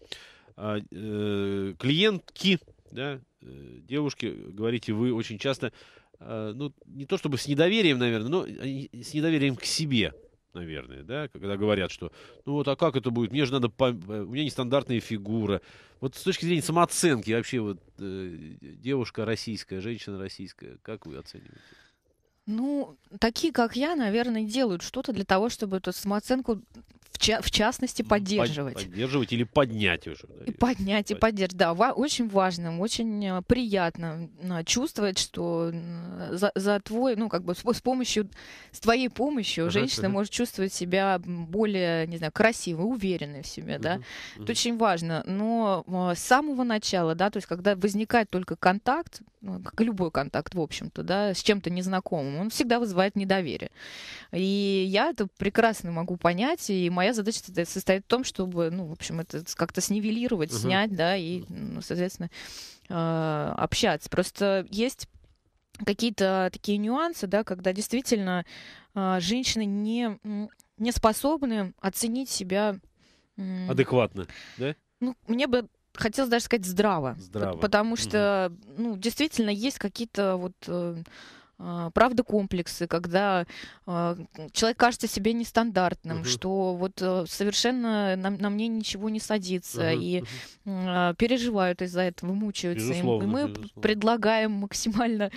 А, э, клиентки, да, девушки, говорите вы очень часто, э, ну, не то чтобы с недоверием, наверное, но с недоверием к себе, наверное, да, когда говорят, что, ну вот, а как это будет, мне же надо, по... у меня нестандартная фигура. Вот с точки зрения самооценки вообще, вот, э, девушка российская, женщина российская, как вы оцениваете? Ну, такие, как я, наверное, делают что-то для того, чтобы эту самооценку в, ча- в частности поддерживать. Под- поддерживать или поднять уже. Да, и поднять, и поддерживать. Да, ва- очень важно, очень э, приятно э, чувствовать, что за, за твой, ну, как бы с, с помощью, с твоей помощью uh женщина uh может чувствовать себя более, не знаю, красивой, уверенной в себе, uh-huh, да. Uh-huh. Это очень важно. Но э, с самого начала, да, то есть когда возникает только контакт, как ну, любой контакт, в общем-то, да, с чем-то незнакомым, он всегда вызывает недоверие. И я это прекрасно могу понять, и моя задача состоит в том, чтобы, ну, в общем, это как-то снивелировать, угу. снять, да, и, ну, соответственно, а, общаться. Просто есть какие-то такие нюансы, да, когда действительно а, женщины не, не способны оценить себя адекватно, да? Ну, мне бы хотелось даже сказать здраво. Здраво. Потому что, угу. ну, действительно, есть какие-то вот э, а, правда комплексы, когда а, человек кажется себе нестандартным, угу. что вот э, совершенно на, на мне ничего не садится, угу, и угу. переживают из-за этого, мучаются. Безусловно, и мы безусловно. предлагаем максимально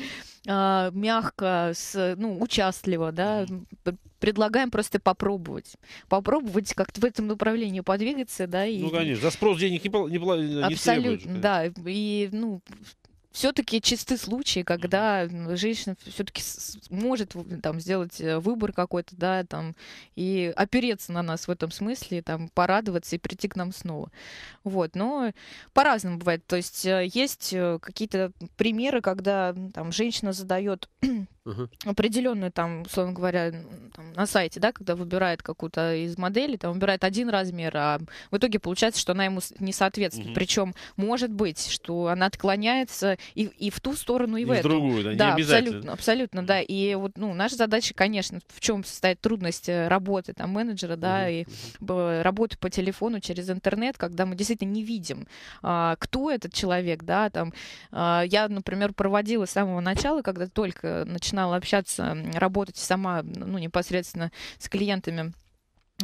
мягко, с, ну, участливо, да, угу предлагаем просто попробовать. Попробовать как-то в этом направлении подвигаться, да. Ну, и... Ну, конечно, за спрос денег не, пол... не, пол... не Абсолютно, да. И, ну, все-таки чисты случаи, когда женщина все-таки может там сделать э, выбор какой-то, да, там и опереться на нас в этом смысле, там порадоваться и прийти к нам снова. Вот, но по-разному бывает. То есть э, есть э, какие-то примеры, когда там женщина задает определенную там, условно говоря, там, на сайте, да, когда выбирает какую-то из моделей, там выбирает один размер, а в итоге получается, что она ему не соответствует. Uh-huh. Причем может быть, что она отклоняется и, и в ту сторону, и, и в эту. другую, да, да не Абсолютно, абсолютно, да. И вот, ну, наша задача, конечно, в чем состоит трудность э, работы там менеджера, да, mm-hmm. и работы по телефону через интернет, когда мы действительно не видим, а, кто этот человек, да, там. А, я, например, проводила с самого начала, когда только начинала общаться, работать сама, ну, непосредственно с клиентами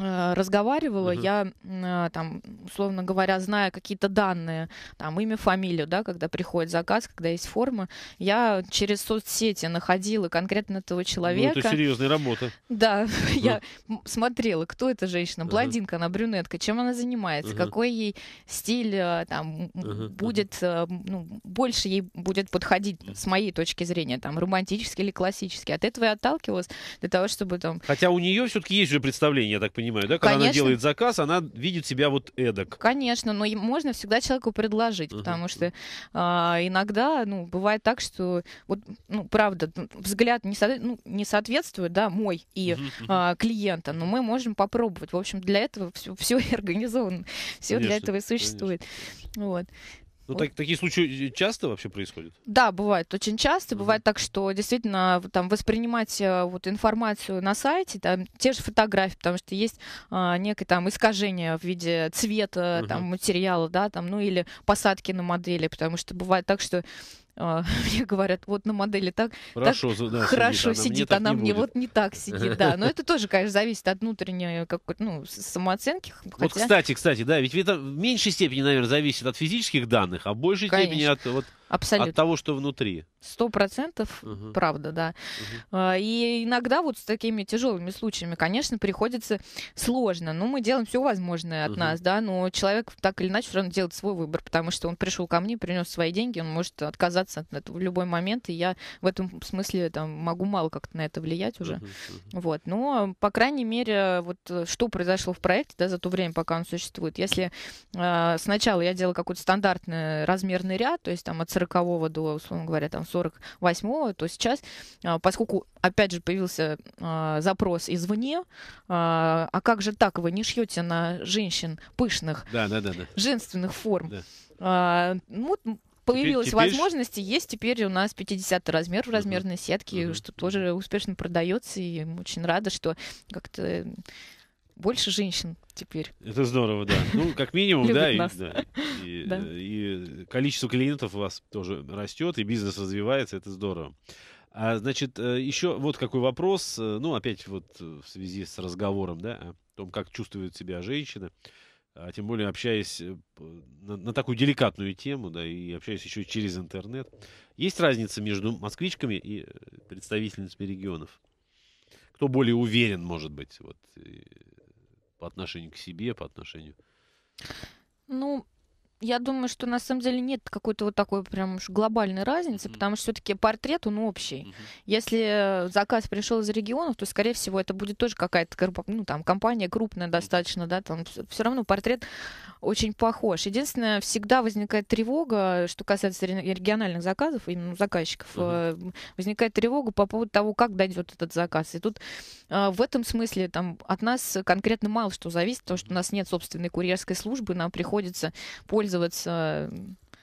Э, разговаривала, угу. я э, там, условно говоря, зная какие-то данные, там имя, фамилию, да, когда приходит заказ, когда есть форма, я через соцсети находила конкретно этого человека. Ну, это серьезная работа. Да, ну. я смотрела, кто эта женщина, блондинка, она брюнетка, чем она занимается, угу. какой ей стиль э, там угу. Uh-huh. будет, ну, больше ей будет подходить с моей точки зрения, там, романтический или классический. От этого я отталкивалась для того, чтобы там... Хотя у нее все-таки есть же представление, я так понимаю, понимаю, да? Когда Конечно. она делает заказ, она видит себя вот эдак. Конечно, но можно всегда человеку предложить, uh-huh. потому что а, иногда, ну, бывает так, что вот, ну, правда, взгляд не, со, ну, не соответствует, да, мой и uh-huh. а, клиента, но мы можем попробовать. В общем, для этого все, все организовано, все Конечно. для этого и существует. Конечно. Вот. Ну, так, такие случаи э, часто вообще происходят? Да, бывает очень часто. Mm-hmm. Бывает так, что действительно там воспринимать э, вот информацию на сайте, там те же фотографии, потому что есть а, некое там искажение в виде цвета, mm-hmm. там материала, да, там, ну или посадки на модели, потому что бывает так, что а, мне говорят, вот на модели так хорошо, так, да, хорошо сидит, сидит она, она мне, она мне вот не так сидит, да. Но это тоже, конечно, зависит от внутренней как, ну, самооценки. Хотя... Вот, кстати, кстати, да, ведь это в меньшей степени, наверное, зависит от физических данных, а в большей конечно. степени от вот Абсолютно. От того, что внутри. Сто процентов, угу. правда, да. Угу. И иногда вот с такими тяжелыми случаями, конечно, приходится сложно. Но ну, мы делаем все возможное от угу. нас, да, но человек так или иначе все равно делает свой выбор, потому что он пришел ко мне, принес свои деньги, он может отказаться от этого в любой момент, и я в этом смысле там могу мало как-то на это влиять уже. Угу. Вот, но, по крайней мере, вот э, что произошло в проекте, да, за то время, пока он существует. Если э, сначала я делала какой-то стандартный размерный ряд, то есть там от 40 до, условно говоря, там 48-го, то сейчас, а, поскольку, опять же, появился а, запрос извне, а, а как же так, вы не шьете на женщин пышных, да, да, да, да. женственных форм? Да. А, ну, появилась теперь, возможность, и есть теперь у нас 50 размер в размерной uh-huh. сетке, uh-huh. что тоже успешно продается, и очень рада, что как-то больше женщин теперь. Это здорово, да. Ну, как минимум, да, и, да. И, да. И количество клиентов у вас тоже растет, и бизнес развивается, это здорово. А, значит, э, еще вот какой вопрос, э, ну, опять вот в связи с разговором, да, о том, как чувствуют себя женщины, а тем более общаясь э, на, на такую деликатную тему, да, и общаясь еще через интернет. Есть разница между москвичками и представительницами регионов? Кто более уверен, может быть, вот, по отношению к себе, по отношению... Ну, я думаю, что на самом деле нет какой-то вот такой прям уж глобальной разницы, mm-hmm. потому что все-таки портрет, он общий. Mm-hmm. Если заказ пришел из регионов, то, скорее всего, это будет тоже какая-то ну, там, компания крупная достаточно, да, там все равно портрет очень похож. Единственное, всегда возникает тревога, что касается региональных заказов, именно заказчиков, mm-hmm. возникает тревога по поводу того, как дойдет этот заказ. И тут а, в этом смысле там, от нас конкретно мало что зависит, потому что у нас нет собственной курьерской службы, нам приходится пользоваться пользоваться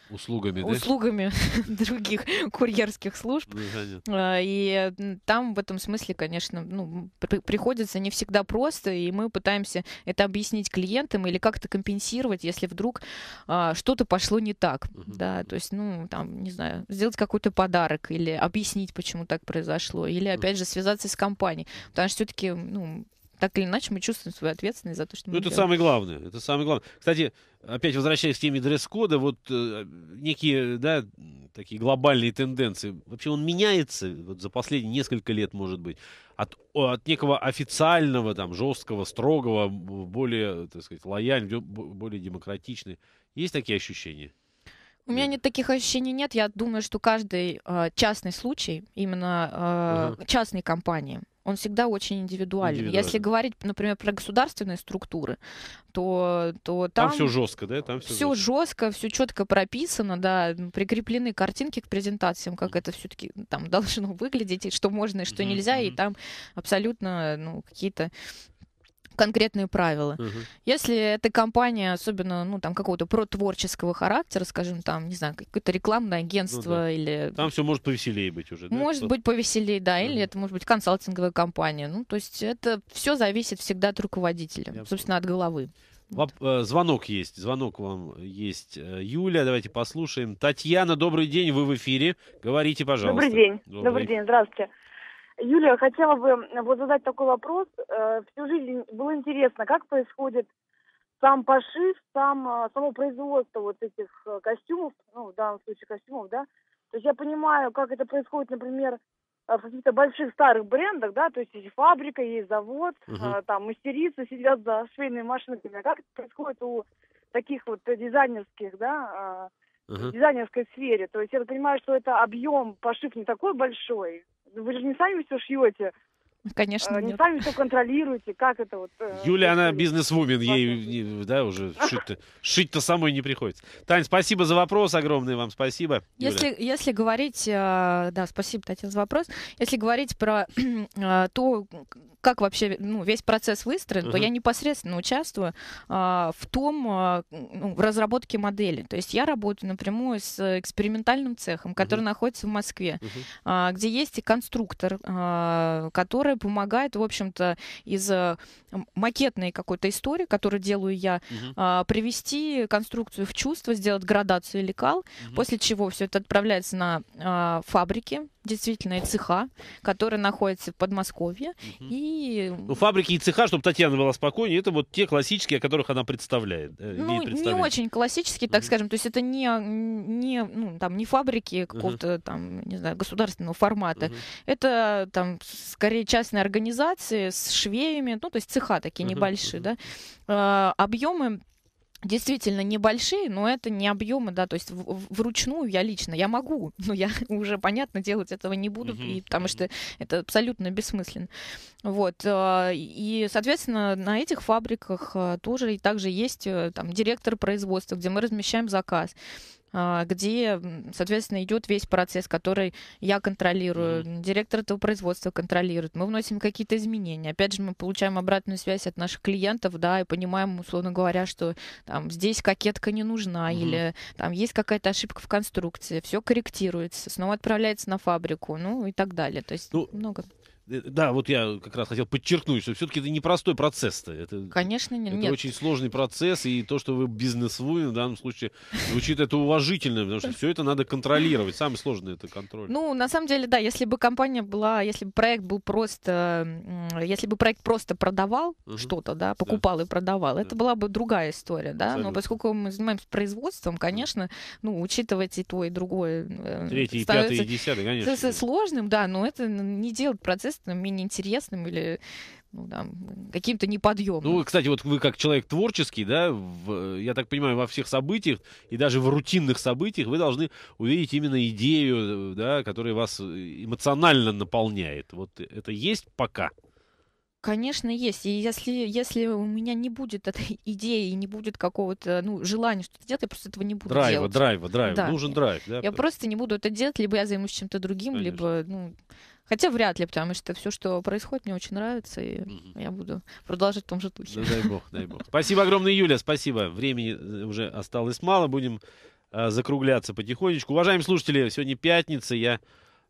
Услугами, услугами да? других курьерских служб. Ну, а, и там в этом смысле, конечно, ну, при приходится не всегда просто, и мы пытаемся это объяснить клиентам или как-то компенсировать, если вдруг а, что-то пошло не так. Да, то есть, ну, там, не знаю, сделать какой-то подарок или объяснить, почему так произошло, или, опять же, связаться с компанией. Потому что все-таки, ну, так или иначе мы чувствуем свою ответственность за то, что ну, мы Ну, это делаем. самое главное. Это самое главное. Кстати, опять возвращаясь к теме дресс-кода, вот э, некие, да, такие глобальные тенденции. Вообще он меняется вот за последние несколько лет, может быть, от, от некого официального, там, жесткого, строгого, более, так сказать, лояльного, более демократичный. Есть такие ощущения? У меня нет таких ощущений нет. Я думаю, что каждый э, частный случай, именно э, uh-huh. частной компании, он всегда очень индивидуален. индивидуален. Если говорить, например, про государственные структуры, то, то там... Там все жестко, да? Там все, все жестко. жестко, все четко прописано, да, прикреплены картинки к презентациям, как mm-hmm. это все-таки там должно выглядеть, и что можно, и что mm-hmm. нельзя, и там абсолютно ну, какие-то конкретные правила. Угу. Если эта компания, особенно, ну, там, какого-то протворческого характера, скажем, там, не знаю, какое-то рекламное агентство ну, да. или... Там все может повеселее быть уже, да? Может быть повеселее, да, угу. или это может быть консалтинговая компания. Ну, то есть это все зависит всегда от руководителя, Я собственно, от головы. Воп- вот. Э, звонок есть, звонок вам есть. Э, Юля, давайте послушаем. Татьяна, добрый день, вы в эфире. Говорите, пожалуйста. Добрый день, добрый, добрый день, здравствуйте. Юлия, хотела бы вот задать такой вопрос. Э, всю жизнь было интересно, как происходит сам пошив, сам, а, само производство вот этих э, костюмов, ну, в данном случае костюмов, да. То есть я понимаю, как это происходит, например, э, в каких-то больших старых брендах, да, то есть есть фабрика, есть завод, угу. там мастерицы сидят за швейными машинками. А как это происходит у таких вот дизайнерских, да, угу. дизайнерской сфере. То есть я понимаю, что это объем пошив не такой большой, вы же не сами все шьете. Конечно, а, Не сами все контролируете, как это вот... Э, Юля, она бизнес-вумен, ей, да, уже шить-то, шить-то самой не приходится. Тань, спасибо за вопрос, огромное вам спасибо. Если, если говорить, э, да, спасибо, Татьяна, за вопрос. Если говорить про то, как вообще ну, весь процесс выстроен, угу. то я непосредственно участвую а, в том, а, ну, в разработке модели. То есть я работаю напрямую с экспериментальным цехом, который угу. находится в Москве, угу. а, где есть и конструктор, а, который помогает, в общем-то, из а, макетной какой-то истории, которую делаю я, угу. а, привести конструкцию в чувство, сделать градацию лекал, кал, угу. после чего все это отправляется на а, фабрики, действительно, и цеха, который находится в Подмосковье. Угу. И... Ну, фабрики и цеха, чтобы Татьяна была спокойнее, это вот те классические, о которых она представляет. Э, ну, не очень классические, так угу. скажем. То есть это не, не, ну, там, не фабрики какого-то угу. там, не знаю, государственного формата. Угу. Это там скорее частные организации с швеями, ну, то есть цеха такие угу. небольшие, угу. да. А, объемы действительно небольшие, но это не объемы, да, то есть в, вручную я лично, я могу, но я уже, понятно, делать этого не буду, mm и, потому что это абсолютно бессмысленно. Вот, а, и, соответственно, на этих фабриках а, тоже и также есть э, там директор производства, где мы размещаем заказ. А, где, соответственно, идет весь процесс, который я контролирую, mm-hmm. директор этого производства контролирует, мы вносим какие-то изменения. Опять же, мы получаем обратную связь от наших клиентов, да, и понимаем, условно говоря, что там здесь кокетка не нужна, mm-hmm. или там есть какая-то ошибка в конструкции, все корректируется, снова отправляется на фабрику, ну и так далее. То есть ну, много. Э, да, вот я как раз хотел подчеркнуть, что все-таки это непростой процесс-то. Это, Конечно, не, это нет. Это очень сложный процесс, и то, что вы бизнесвумен в данном случае, звучит это уважительно, потому что все это надо контролировать. Самое сложное это контроль. Ну, на самом деле, да, если бы компания была, если бы проект был просто, если бы проект просто продавал uh-huh. что-то, да, покупал да. и продавал, да. это была бы другая история, да. Абсолютно. Но поскольку мы занимаемся производством, конечно, ну, учитывать и то, и другое. Э, Третий, и пятый, и десятый, конечно. Сложным, да, но это не делает процесс интересным, менее интересным или ну, да, каким-то неподъемным. Ну, кстати, вот вы как человек творческий, да, в, э, я так понимаю, во всех событиях и даже в рутинных событиях вы должны увидеть именно идею, э, да, которая вас э, эмоционально наполняет. Вот это есть пока? Конечно, есть. И если, если у меня не будет этой идеи и не будет какого-то ну, желания что-то делать, я просто этого не буду драйва, делать. Драйва, драйва, драйва. Нужен драйв. Да, я просто не буду это делать, либо я займусь чем-то другим, Конечно. либо ну, Хотя вряд ли, потому что все, что происходит, мне очень нравится, и я буду продолжать в том же духе. Да, дай бог, дай бог. Спасибо огромное, Юля, спасибо. Времени э, уже осталось мало, будем э, закругляться потихонечку. Уважаемые слушатели, сегодня пятница, я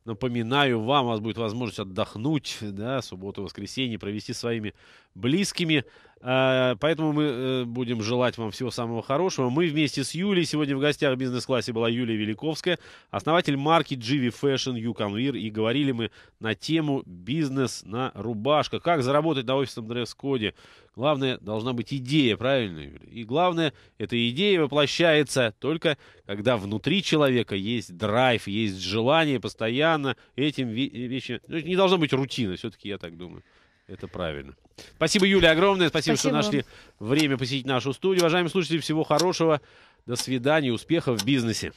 напоминаю вам, у вас будет возможность отдохнуть, да, субботу, воскресенье, провести своими близкими. А, поэтому мы э, будем желать вам всего самого хорошего. Мы вместе с Юлей. Сегодня в гостях в бизнес-классе была Юлия Великовская, основатель марки GV Fashion You Convir, И говорили мы на тему «Бизнес на рубашка. Как заработать на офисном дресс-коде? Главное, должна быть идея, правильно, Юля? И главное, эта идея воплощается только, когда внутри человека есть драйв, есть желание постоянно этим вещи ну, Не должна быть рутина, все-таки я так думаю. Это правильно. Спасибо, Юля, огромное. Спасибо, спасибо, что нашли время посетить нашу студию. Уважаемые слушатели, всего хорошего. До свидания, успехов в бизнесе.